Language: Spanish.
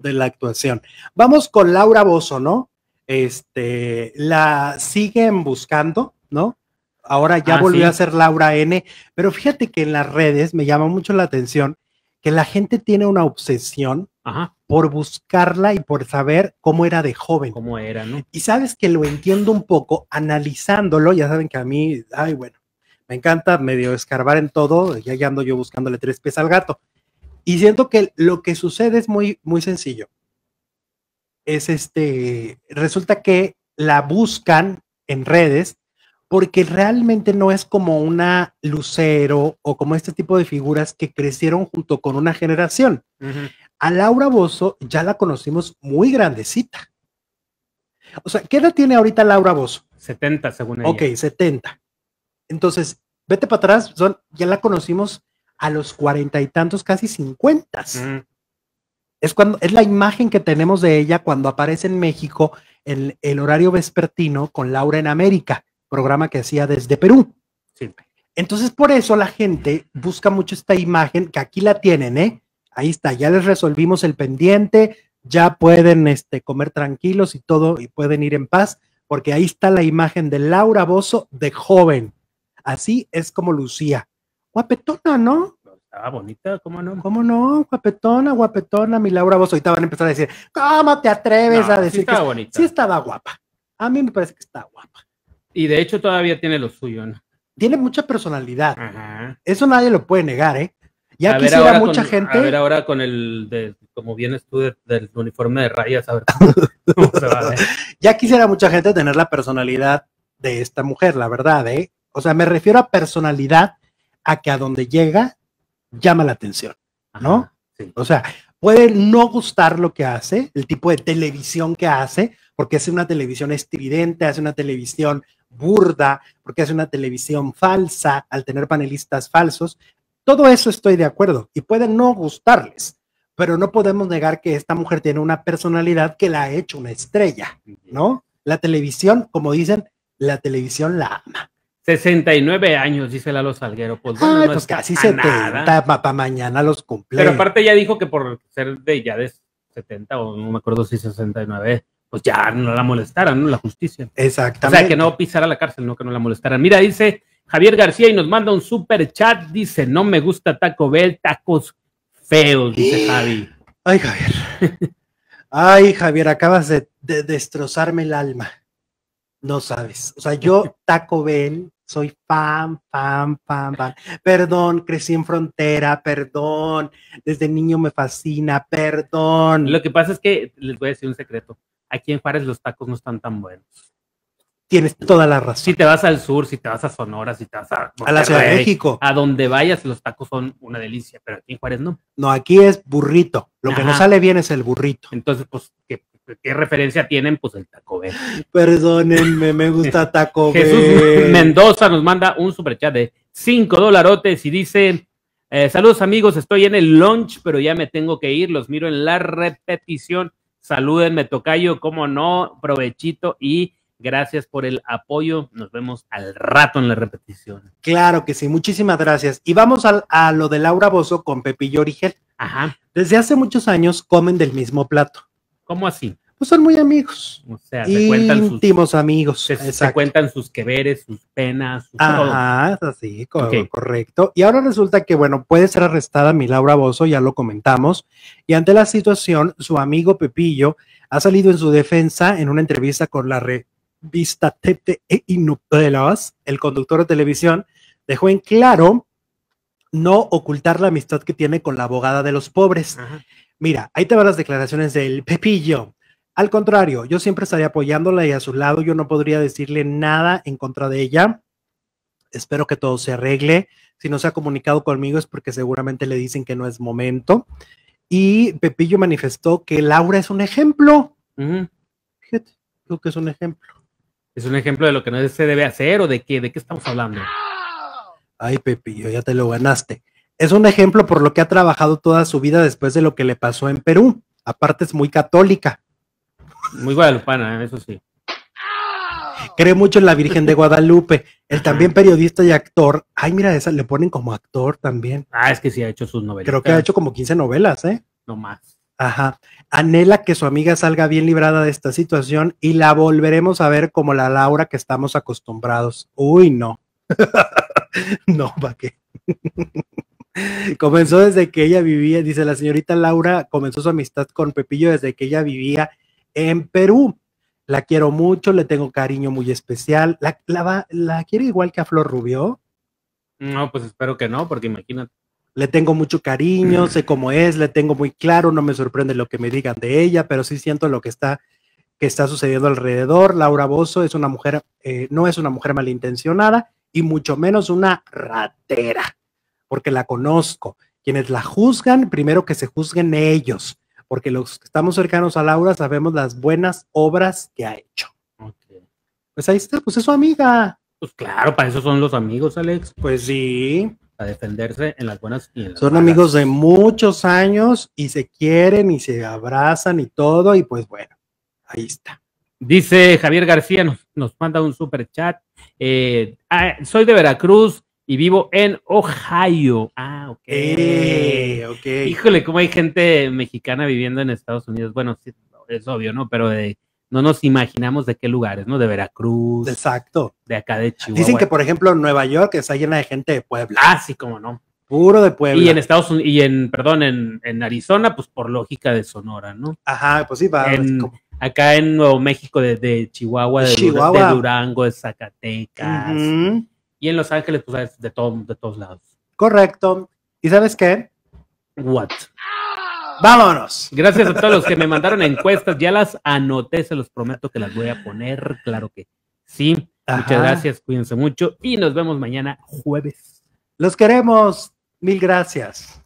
de la actuación. Vamos con Laura Bozo, ¿no? Este, la siguen buscando, ¿no? Ahora ya ah, volvió a ser Laura N, pero fíjate que en las redes me llama mucho la atención que la gente tiene una obsesión por buscarla y por saber cómo era de joven. Cómo era, ¿no? Y sabes que lo entiendo un poco analizándolo, ya saben que a mí, ay, bueno, me encanta medio escarbar en todo, ya ando yo buscándole tres pies al gato. Y siento que lo que sucede es muy, muy sencillo. Es este, resulta que la buscan en redes porque realmente no es como una lucero o como este tipo de figuras que crecieron junto con una generación. A Laura Bozo ya la conocimos muy grandecita. O sea, ¿qué edad tiene ahorita Laura Bozo? 70, según ella. Ok, 70. Entonces, vete para atrás, son, ya la conocimos a los cuarenta y tantos, casi cincuentas. Es, cuando, es la imagen que tenemos de ella cuando aparece en México en el horario vespertino con Laura en América, programa que hacía desde Perú. Entonces, por eso la gente busca mucho esta imagen, que aquí la tienen, ¿eh? Ahí está, ya les resolvimos el pendiente, ya pueden este, comer tranquilos y todo, y pueden ir en paz, porque ahí está la imagen de Laura Bozo de joven. Así es como lucía guapetona, ¿no? Estaba bonita, ¿cómo no? ¿Cómo no? Guapetona, guapetona, mi Laura vos Ahorita van a empezar a decir, ¿cómo te atreves a decir sí estaba bonita. sí estaba guapa? A mí me parece que está guapa. Y de hecho todavía tiene lo suyo, ¿no? Tiene mucha personalidad. Ajá. Eso nadie lo puede negar, ¿eh? Ya quisiera mucha gente. A ver ahora con el, de, como vienes tú del uniforme de rayas, a ver cómo se va, ¿eh? Ya quisiera mucha gente tener la personalidad de esta mujer, la verdad, ¿eh? O sea, me refiero a personalidad a que a donde llega llama la atención, ¿no? O sea, puede no gustar lo que hace, el tipo de televisión que hace, porque hace una televisión estridente, hace una televisión burda, porque hace una televisión falsa, al tener panelistas falsos. Todo eso estoy de acuerdo y puede no gustarles, pero no podemos negar que esta mujer tiene una personalidad que la ha hecho una estrella, ¿no? La televisión, como dicen, la televisión la ama. 69 años, dice Lalo Salguero. Pues, bueno, pues casi 70, para mañana los cumple. Pero aparte ya dijo que por ser de ya de 70 o no me acuerdo si 69, pues ya no la molestaran, ¿no? La justicia. Exactamente. O sea, que no pisara la cárcel, no que no la molestaran. Mira, dice Javier García y nos manda un super chat, dice, no me gusta Taco Bell, tacos feos, dice Javi. Ay, Javier. Ay, Javier, acabas de destrozarme el alma. No sabes. O sea, yo, Taco Bell, soy fan, fan, fan, fan. Perdón, crecí en frontera, perdón. Desde niño me fascina, perdón. Lo que pasa es que les voy a decir un secreto. Aquí en Juárez los tacos no están tan buenos. Tienes toda la razón. Si te vas al sur, si te vas a Sonora, si te vas a, a la Ciudad de México. A donde vayas, los tacos son una delicia, pero aquí en Juárez no. No, aquí es burrito. Lo que no sale bien es el burrito. Entonces, pues, que ¿qué referencia tienen? Pues el Taco Bell. Perdónenme, me gusta Taco Bell. Jesús Mendoza nos manda un super chat de 5 dolarotes y dice, eh, saludos amigos, estoy en el lunch, pero ya me tengo que ir, los miro en la repetición. Salúdenme, Tocayo, como no, provechito y gracias por el apoyo. Nos vemos al rato en la repetición. Claro que sí, muchísimas gracias. Y vamos a, lo de Laura Bozo con Pepillo Origel. Ajá. Desde hace muchos años comen del mismo plato ¿Cómo así? Pues son muy amigos. O sea, se cuentan sus íntimos amigos. Se, cuentan sus queveres, sus penas, sus así, correcto. Y ahora resulta que, bueno, puede ser arrestada mi Laura Bozo, ya lo comentamos. Y ante la situación, su amigo Pepillo ha salido en su defensa en una entrevista con la revista Tete e el conductor de televisión, dejó en claro no ocultar la amistad que tiene con la abogada de los pobres. Ajá Mira, ahí te van las declaraciones del Pepillo. Al contrario, yo siempre estaría apoyándola y a su lado, yo no podría decirle nada en contra de ella. Espero que todo se arregle. Si no se ha comunicado conmigo es porque seguramente le dicen que no es momento. Y Pepillo manifestó que Laura es un ejemplo. creo que es un ejemplo. Es un ejemplo de lo que no se debe hacer o de qué, de qué estamos hablando. Ay, Pepillo, ya te lo ganaste. Es un ejemplo por lo que ha trabajado toda su vida después de lo que le pasó en Perú. Aparte es muy católica. Muy guadalupana, eh, eso sí. Cree mucho en la Virgen de Guadalupe. Él también periodista y actor. Ay, mira, esa le ponen como actor también. Ah, es que sí ha hecho sus novelas. Creo que ha hecho como 15 novelas, ¿eh? No más. Ajá. Anhela que su amiga salga bien librada de esta situación y la volveremos a ver como la Laura que estamos acostumbrados. Uy, no. no, ¿para qué? comenzó desde que ella vivía, dice la señorita Laura, comenzó su amistad con Pepillo desde que ella vivía en Perú. La quiero mucho, le tengo cariño muy especial. ¿La, la, la quiere igual que a Flor Rubio? No, pues espero que no, porque imagínate. Le tengo mucho cariño, mm. sé cómo es, le tengo muy claro, no me sorprende lo que me digan de ella, pero sí siento lo que está, que está sucediendo alrededor. Laura Bozo es una mujer, eh, no es una mujer malintencionada y mucho menos una ratera porque la conozco. Quienes la juzgan, primero que se juzguen ellos, porque los que estamos cercanos a Laura sabemos las buenas obras que ha hecho. Pues ahí está, pues es su amiga. Pues claro, para eso son los amigos, Alex. Pues sí. Para defenderse en las buenas Son amigos de muchos años y se quieren y se abrazan y todo, y pues bueno, ahí está. Dice Javier García, nos, manda un super chat. Eh, ah, soy de Veracruz, y vivo en Ohio. Ah, ok. Eh, okay. Híjole, cómo hay gente mexicana viviendo en Estados Unidos. Bueno, sí, es obvio, ¿no? Pero eh, no nos imaginamos de qué lugares, ¿no? De Veracruz. Exacto. De acá de Chihuahua. Dicen que, por ejemplo, Nueva York está llena de gente de Puebla. Ah, sí, cómo no. Puro de Puebla. Y en Estados Unidos, y en, perdón, en, Arizona, pues por lógica de Sonora, ¿no? Ajá, pues sí, va. acá en Nuevo México, de, Chihuahua, de, Durango, de Zacatecas. Y en Los Ángeles, pues es de, todo, de todos lados. Correcto. ¿Y sabes qué? What? Vámonos. Gracias a todos los que me mandaron encuestas. Ya las anoté, se los prometo que las voy a poner. Claro que sí. Muchas gracias, cuídense mucho y nos vemos mañana jueves. Los queremos. Mil gracias.